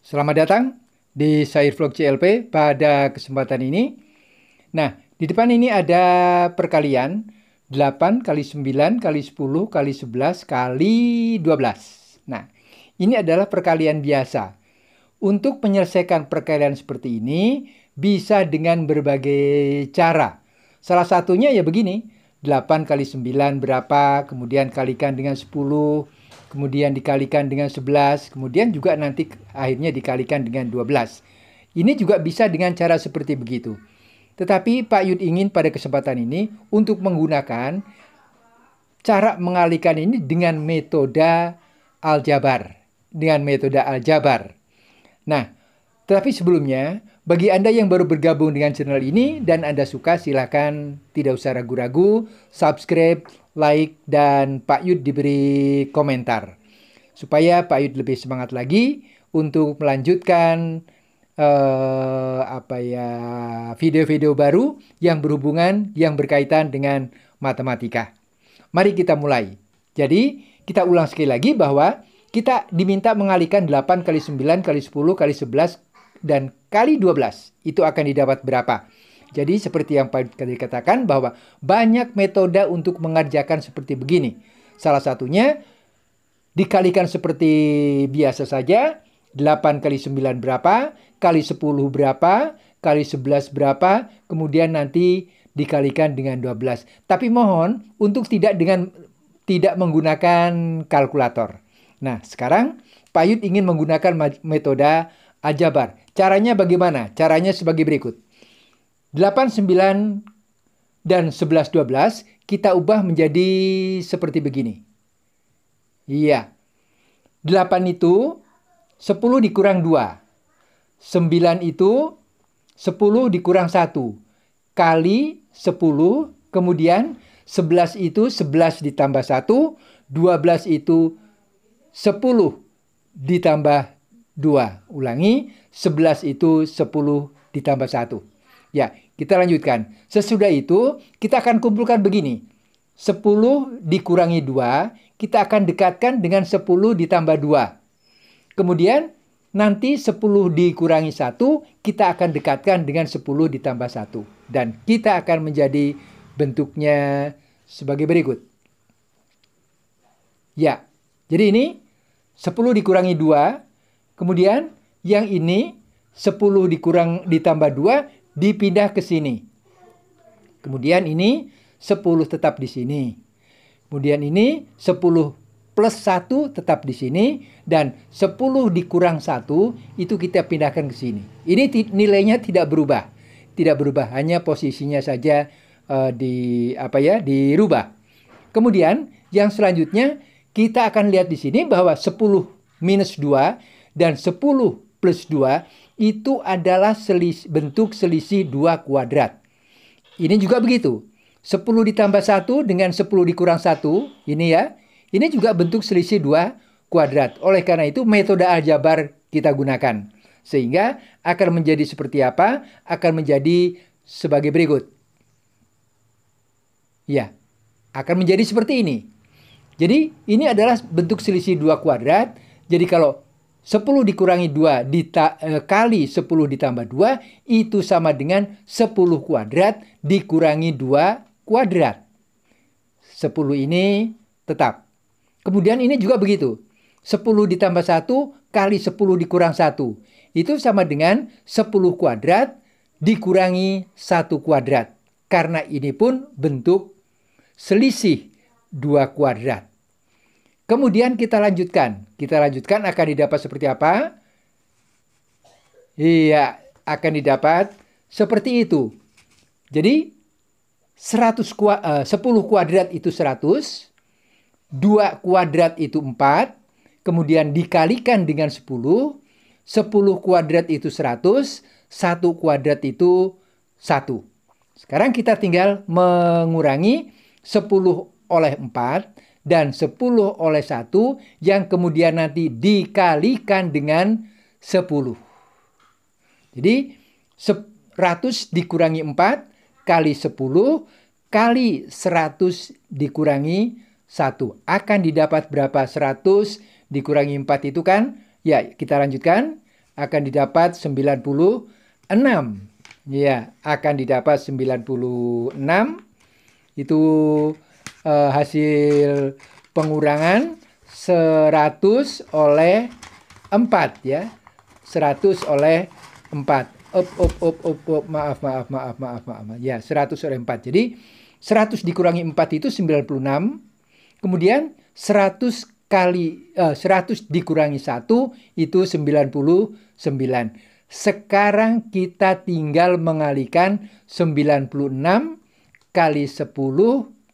Selamat datang di Sair Vlog CLP pada kesempatan ini. Nah, di depan ini ada perkalian 8 x 9 x 10 x 11 x 12. Nah, ini adalah perkalian biasa. Untuk menyelesaikan perkalian seperti ini bisa dengan berbagai cara. Salah satunya ya begini, 8 kali 9 berapa, kemudian kalikan dengan 10, kemudian dikalikan dengan 11, kemudian juga nanti akhirnya dikalikan dengan 12. Ini juga bisa dengan cara seperti begitu. Tetapi Pak Yud ingin pada kesempatan ini untuk menggunakan cara mengalikan ini dengan metode aljabar. Dengan metode aljabar. Nah, tetapi sebelumnya bagi Anda yang baru bergabung dengan channel ini dan Anda suka silahkan tidak usah ragu-ragu, subscribe, like, dan Pak Yud diberi komentar. Supaya Pak Yud lebih semangat lagi untuk melanjutkan uh, apa ya video-video baru yang berhubungan, yang berkaitan dengan matematika. Mari kita mulai. Jadi, kita ulang sekali lagi bahwa kita diminta mengalihkan 8 kali 9 kali 10 kali 11 dan kali 12 itu akan didapat berapa. Jadi seperti yang tadi katakan bahwa banyak metode untuk mengerjakan seperti begini. Salah satunya dikalikan seperti biasa saja. 8 kali 9 berapa, kali 10 berapa, kali 11 berapa, kemudian nanti dikalikan dengan 12. Tapi mohon untuk tidak dengan tidak menggunakan kalkulator. Nah, sekarang Payut ingin menggunakan metode Ajabar. Caranya bagaimana? Caranya sebagai berikut. 8, 9, dan 11, 12 kita ubah menjadi seperti begini. Iya. 8 itu 10 dikurang 2. 9 itu 10 dikurang 1. Kali 10, kemudian 11 itu 11 ditambah 1, 12 itu 10 ditambah 2. Ulangi, 11 itu 10 ditambah 1. Ya, kita lanjutkan. Sesudah itu, kita akan kumpulkan begini. 10 dikurangi 2, kita akan dekatkan dengan 10 ditambah 2. Kemudian, nanti 10 dikurangi 1, kita akan dekatkan dengan 10 ditambah 1. Dan kita akan menjadi bentuknya sebagai berikut. Ya, jadi ini 10 dikurangi 2, Kemudian yang ini 10 dikurang ditambah 2 dipindah ke sini. Kemudian ini 10 tetap di sini. Kemudian ini 10 plus 1 tetap di sini. Dan 10 dikurang 1 itu kita pindahkan ke sini. Ini nilainya tidak berubah. Tidak berubah, hanya posisinya saja uh, di apa ya dirubah. Kemudian yang selanjutnya kita akan lihat di sini bahwa 10 minus 2 dan 10 plus 2 itu adalah selis, bentuk selisih 2 kuadrat. Ini juga begitu. 10 ditambah 1 dengan 10 dikurang 1, ini ya. Ini juga bentuk selisih 2 kuadrat. Oleh karena itu metode aljabar kita gunakan. Sehingga akan menjadi seperti apa? Akan menjadi sebagai berikut. Ya, akan menjadi seperti ini. Jadi ini adalah bentuk selisih 2 kuadrat. Jadi kalau 10 dikurangi 2 dita, eh, kali 10 ditambah 2 itu sama dengan 10 kuadrat dikurangi 2 kuadrat. 10 ini tetap. Kemudian ini juga begitu. 10 ditambah 1 kali 10 dikurang 1. Itu sama dengan 10 kuadrat dikurangi 1 kuadrat. Karena ini pun bentuk selisih 2 kuadrat. Kemudian kita lanjutkan. Kita lanjutkan akan didapat seperti apa? Iya, akan didapat seperti itu. Jadi 100 uh, 10 kuadrat itu 100, 2 kuadrat itu 4, kemudian dikalikan dengan 10, 10 kuadrat itu 100, 1 kuadrat itu 1. Sekarang kita tinggal mengurangi 10 oleh 4 dan 10 oleh 1 yang kemudian nanti dikalikan dengan 10. Jadi 100 dikurangi 4 kali 10 kali 100 dikurangi 1. Akan didapat berapa 100 dikurangi 4 itu kan? Ya, kita lanjutkan. Akan didapat 96. Ya, akan didapat 96. Itu uh, hasil pengurangan 100 oleh 4 ya. 100 oleh 4. Up, up, up, up, up. Maaf, maaf, maaf, maaf, maaf. Ya, 100 oleh 4. Jadi 100 dikurangi 4 itu 96. Kemudian 100 kali eh, 100 dikurangi 1 itu 99. Sekarang kita tinggal mengalikan 96 kali 10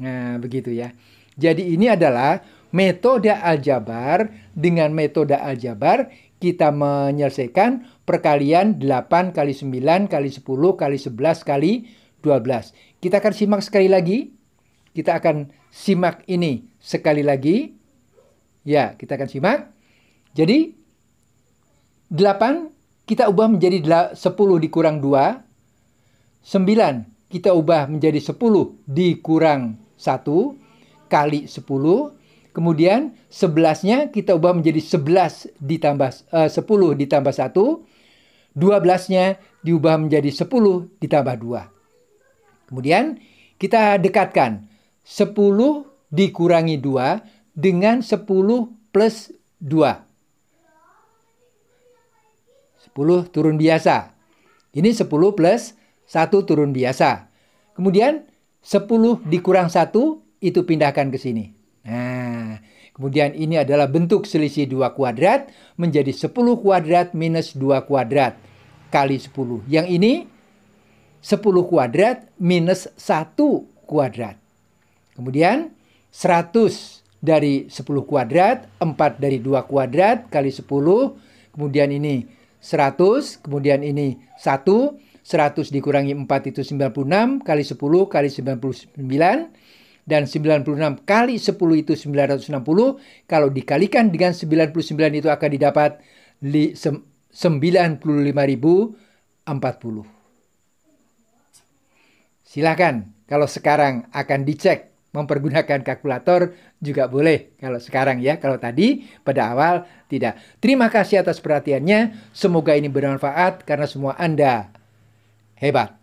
Nah, begitu ya. Jadi ini adalah metode aljabar. Dengan metode aljabar kita menyelesaikan perkalian 8 kali 9 kali 10 kali 11 kali 12. Kita akan simak sekali lagi. Kita akan simak ini sekali lagi. Ya, kita akan simak. Jadi 8 kita ubah menjadi 10 dikurang 2. 9 kita ubah menjadi 10 dikurang 1 kali 10. Kemudian 11-nya kita ubah menjadi 11 ditambah eh, uh, 10 ditambah 1. 12-nya diubah menjadi 10 ditambah 2. Kemudian kita dekatkan 10 dikurangi 2 dengan 10 plus 2. 10 turun biasa. Ini 10 plus 1 turun biasa. Kemudian 10 hmm. dikurang 1 itu pindahkan ke sini. Nah, kemudian ini adalah bentuk selisih 2 kuadrat menjadi 10 kuadrat minus 2 kuadrat kali 10. Yang ini 10 kuadrat minus 1 kuadrat. Kemudian 100 dari 10 kuadrat, 4 dari 2 kuadrat kali 10. Kemudian ini 100, kemudian ini 1 100 dikurangi 4 itu 96 kali 10 kali 99 dan 96 kali 10 itu 960 kalau dikalikan dengan 99 itu akan didapat 95.040. Silakan kalau sekarang akan dicek mempergunakan kalkulator juga boleh kalau sekarang ya kalau tadi pada awal tidak. Terima kasih atas perhatiannya. Semoga ini bermanfaat karena semua Anda Hẹn bạn.